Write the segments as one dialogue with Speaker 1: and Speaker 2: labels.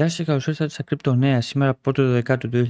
Speaker 1: Γεια σας, καλώς ήρθατε στα Κρυπτονέα. Σήμερα 1η 12 του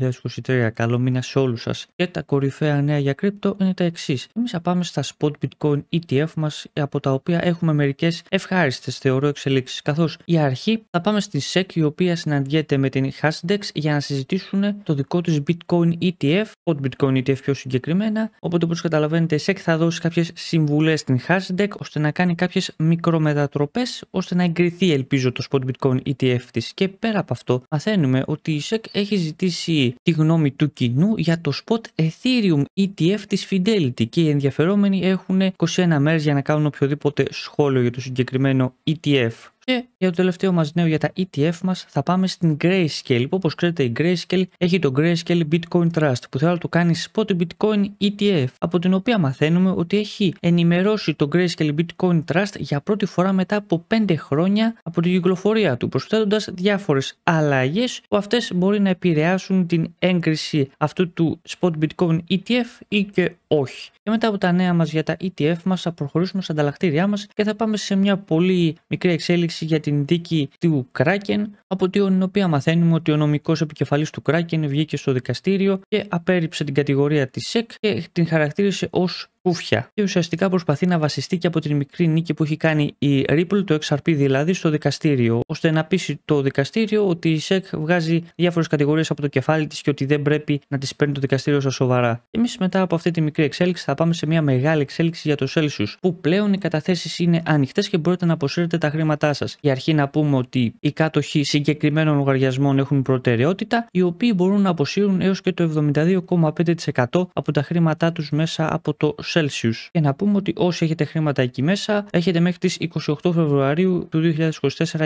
Speaker 1: 2023. Καλό μήνα σε όλους σας. Και τα κορυφαία νέα για κρυπτο είναι τα εξής. Εμείς θα πάμε στα spot bitcoin ETF μας, από τα οποία έχουμε μερικές ευχάριστες θεωρώ εξελίξεις. Καθώς η αρχή θα πάμε στη SEC, η οποία συναντιέται με την Hashdex για να συζητήσουν το δικό της bitcoin ETF, spot bitcoin ETF πιο συγκεκριμένα. Οπότε, όπως καταλαβαίνετε, η SEC θα δώσει κάποιες συμβουλές στην Hashdex ώστε να κάνει κάποιες μικρομετατροπές ώστε να εγκριθεί, ελπίζω, το spot bitcoin ETF της. Και πέρα πέρα από αυτό, μαθαίνουμε ότι η SEC έχει ζητήσει τη γνώμη του κοινού για το spot Ethereum ETF της Fidelity και οι ενδιαφερόμενοι έχουν 21 μέρες για να κάνουν οποιοδήποτε σχόλιο για το συγκεκριμένο ETF. Και για το τελευταίο μας νέο για τα ETF μας θα πάμε στην Grayscale που όπως ξέρετε η Grayscale έχει το Grayscale Bitcoin Trust που θέλω να το κάνει spot Bitcoin ETF από την οποία μαθαίνουμε ότι έχει ενημερώσει το Grayscale Bitcoin Trust για πρώτη φορά μετά από 5 χρόνια από την κυκλοφορία του προσθέτοντας διάφορες αλλαγές που αυτές μπορεί να επηρεάσουν την έγκριση αυτού του spot Bitcoin ETF ή και όχι. Και μετά από τα νέα μας για τα ETF μας θα προχωρήσουμε στα ανταλλακτήριά μας και θα πάμε σε μια πολύ μικρή εξέλιξη για την δίκη του Κράκεν, από την οποία μαθαίνουμε ότι ο νομικός επικεφαλής του Κράκεν βγήκε στο δικαστήριο και απέρριψε την κατηγορία της ΣΕΚ και την χαρακτήρισε ως κούφια και ουσιαστικά προσπαθεί να βασιστεί και από την μικρή νίκη που έχει κάνει η Ripple, το XRP δηλαδή, στο δικαστήριο, ώστε να πείσει το δικαστήριο ότι η SEC βγάζει διάφορες κατηγορίες από το κεφάλι της και ότι δεν πρέπει να τις παίρνει το δικαστήριο στα σοβαρά. Εμείς μετά από αυτή τη μικρή εξέλιξη θα πάμε σε μια μεγάλη εξέλιξη για το Celsius, που πλέον οι καταθέσεις είναι ανοιχτές και μπορείτε να αποσύρετε τα χρήματά σας. Για αρχή να πούμε ότι οι κάτοχοι συγκεκριμένων λογαριασμών έχουν προτεραιότητα, οι οποίοι μπορούν να αποσύρουν έως και το 72,5% από τα χρήματά τους μέσα από το Celsius. Και να πούμε ότι όσοι έχετε χρήματα εκεί μέσα, έχετε μέχρι τις 28 Φεβρουαρίου του 2024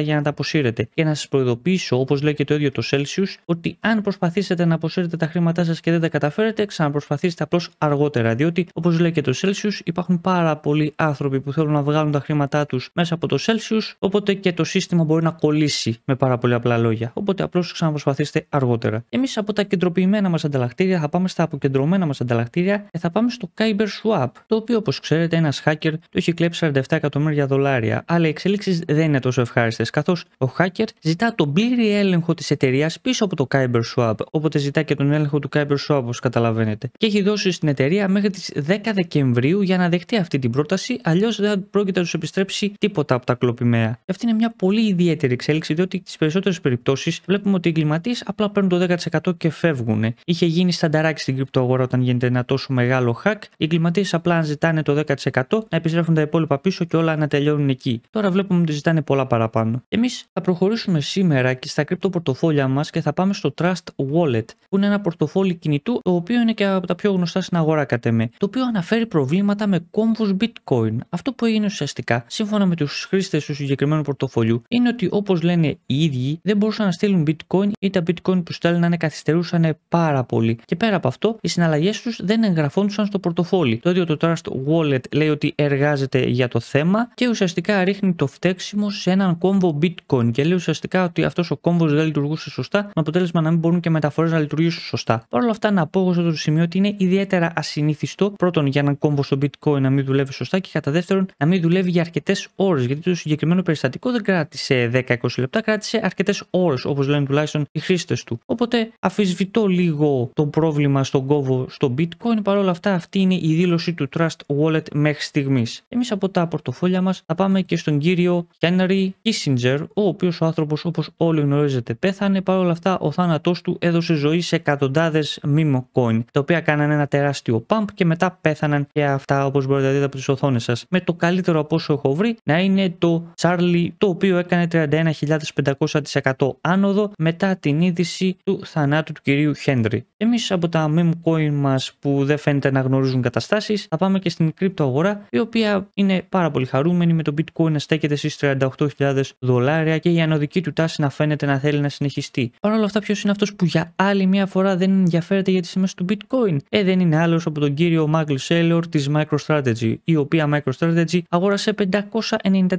Speaker 1: για να τα αποσύρετε. Και να σας προειδοποιήσω, όπως λέει και το ίδιο το Celsius, ότι αν προσπαθήσετε να αποσύρετε τα χρήματά σας και δεν τα καταφέρετε, ξαναπροσπαθήστε απλώς αργότερα. Διότι, όπως λέει και το Celsius, υπάρχουν πάρα πολλοί άνθρωποι που θέλουν να βγάλουν τα χρήματά τους μέσα από το Celsius, οπότε και το σύστημα μπορεί να κολλήσει με πάρα πολύ απλά λόγια. Οπότε απλώς ξαναπροσπαθήστε αργότερα. Εμείς από τα κεντροποιημένα μας ανταλλακτήρια θα πάμε στα αποκεντρωμένα μας ανταλλακτήρια και θα πάμε στο Kyber Swap swap, το οποίο όπως ξέρετε ένας hacker του έχει κλέψει 47 εκατομμύρια δολάρια, αλλά οι εξελίξεις δεν είναι τόσο ευχάριστες, καθώς ο hacker ζητά τον πλήρη έλεγχο της εταιρείας πίσω από το Kyberswap, οπότε ζητά και τον έλεγχο του Kyberswap όπως καταλαβαίνετε, και έχει δώσει στην εταιρεία μέχρι τις 10 Δεκεμβρίου για να δεχτεί αυτή την πρόταση, αλλιώς δεν πρόκειται να τους επιστρέψει τίποτα από τα κλοπημαία. αυτή είναι μια πολύ ιδιαίτερη εξέλιξη, διότι στις περισσότερες περιπτώσεις βλέπουμε ότι οι εγκληματίες απλά παίρνουν το 10% και φεύγουν. Είχε γίνει στανταράκι στην κρυπτοαγορά όταν γίνεται ένα τόσο μεγάλο hack. Οι εγκληματίες απλά απλά ζητάνε το 10%, να επιστρέφουν τα υπόλοιπα πίσω και όλα να τελειώνουν εκεί. Τώρα βλέπουμε ότι ζητάνε πολλά παραπάνω. Εμείς θα προχωρήσουμε σήμερα και στα κρυπτο πορτοφόλια μας και θα πάμε στο Trust Wallet, που είναι ένα πορτοφόλι κινητού, το οποίο είναι και από τα πιο γνωστά στην αγορά κατά με, το οποίο αναφέρει προβλήματα με κόμβους Bitcoin. Αυτό που έγινε ουσιαστικά, σύμφωνα με τους χρήστες του συγκεκριμένου πορτοφολιού, είναι ότι όπως λένε οι ίδιοι, δεν μπορούσαν να στείλουν Bitcoin ή τα Bitcoin που στέλνανε καθυστερούσαν πάρα πολύ. Και πέρα από αυτό, οι συναλλαγές τους δεν εγγραφόντουσαν στο πορτοφόλι. Το επεισόδιο το Trust Wallet λέει ότι εργάζεται για το θέμα και ουσιαστικά ρίχνει το φταίξιμο σε έναν κόμβο bitcoin και λέει ουσιαστικά ότι αυτός ο κόμβος δεν λειτουργούσε σωστά με αποτέλεσμα να μην μπορούν και μεταφορές να λειτουργήσουν σωστά. Παρ' όλα αυτά να πω εγώ σε αυτό το σημείο ότι είναι ιδιαίτερα ασυνήθιστο πρώτον για έναν κόμβο στο bitcoin να μην δουλεύει σωστά και κατά δεύτερον να μην δουλεύει για αρκετές ώρες γιατί το συγκεκριμένο περιστατικό δεν κράτησε 10-20 λεπτά, κράτησε αρκετές ώρες όπως λένε τουλάχιστον οι χρήστες του. Οπότε αφισβητώ λίγο το πρόβλημα στον κόμβο στο bitcoin παρόλα αυτά αυτή είναι η δήλωση του Trust Wallet μέχρι στιγμής. Εμείς από τα πορτοφόλια μας θα πάμε και στον κύριο Henry Kissinger, ο οποίος ο άνθρωπος όπως όλοι γνωρίζετε πέθανε. Παρ' όλα αυτά, ο θάνατός του έδωσε ζωή σε εκατοντάδες μήμο coin, τα οποία κάνανε ένα τεράστιο pump και μετά πέθαναν και αυτά όπως μπορείτε να δείτε από τις οθόνες σας. Με το καλύτερο από όσο έχω βρει να είναι το Charlie, το οποίο έκανε 31.500% άνοδο μετά την είδηση του θανάτου του κυρίου Henry. Εμείς από τα meme coin μας που δεν φαίνεται να γνωρίζουν καταστάσεις, θα πάμε και στην αγορά, η οποία είναι πάρα πολύ χαρούμενη με το bitcoin να στέκεται στις 38.000 δολάρια και η ανωδική του τάση να φαίνεται να θέλει να συνεχιστεί. Παρ' όλα αυτά, ποιος είναι αυτός που για άλλη μια φορά δεν ενδιαφέρεται για τις σημαίες του bitcoin, Ε, δεν είναι άλλος από τον κύριο Μάγκλ Σέλορ της MicroStrategy, η οποία MicroStrategy αγόρασε 593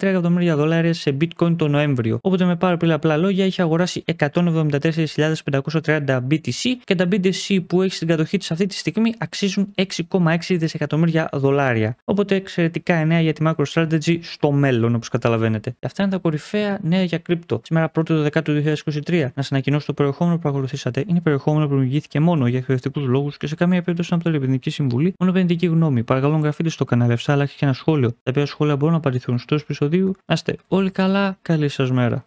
Speaker 1: εκατομμύρια δολάρια σε bitcoin το Νοέμβριο. Οπότε με πάρα πολύ απλά λόγια είχε αγοράσει 174.530 BTC και τα BTC εσύ που έχει την κατοχή τη αυτή τη στιγμή αξίζουν 6,6 δισεκατομμύρια δολάρια. Οπότε εξαιρετικά νέα για τη MicroStrategy στο μέλλον, όπως καταλαβαίνετε. Και αυτά είναι τα κορυφαία νέα για κρύπτο. Σήμερα 1η του 10 του 2023. Να σας ανακοινώσω το περιεχόμενο που παρακολουθήσατε. Είναι περιεχόμενο που δημιουργήθηκε μόνο για εκπαιδευτικούς λόγους και σε καμία περίπτωση από την Επενδυτική Συμβουλή, μόνο επενδυτική γνώμη. Παρακαλώ, γραφείτε στο κανάλι αλλά και ένα σχόλιο. Τα οποία σχόλια μπορούν να απαντηθούν στο επεισοδίου. Να είστε όλοι καλά. Καλή σας μέρα.